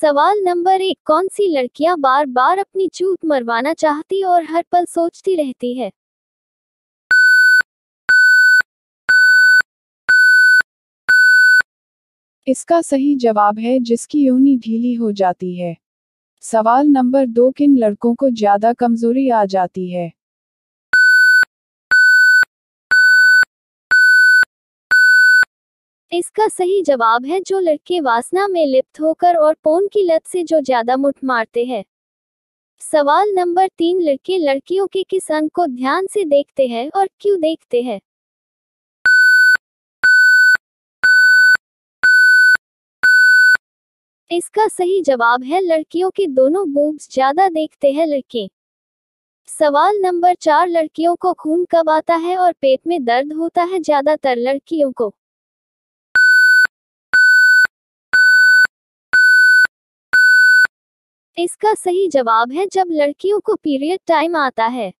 सवाल नंबर एक कौन सी लड़कियां बार बार अपनी चूत मरवाना चाहती और हर पल सोचती रहती है इसका सही जवाब है जिसकी योनी ढीली हो जाती है सवाल नंबर दो किन लड़कों को ज्यादा कमजोरी आ जाती है इसका सही जवाब है जो लड़के वासना में लिप्त होकर और पोन की लत से जो ज्यादा मुठ मारते हैं सवाल नंबर तीन लड़के लड़कियों के किस अंग को ध्यान से देखते हैं और क्यों देखते हैं इसका सही जवाब है लड़कियों के दोनों बूब्स ज्यादा देखते हैं लड़के सवाल नंबर चार लड़कियों को खून कब आता है और पेट में दर्द होता है ज्यादातर लड़कियों को इसका सही जवाब है जब लड़कियों को पीरियड टाइम आता है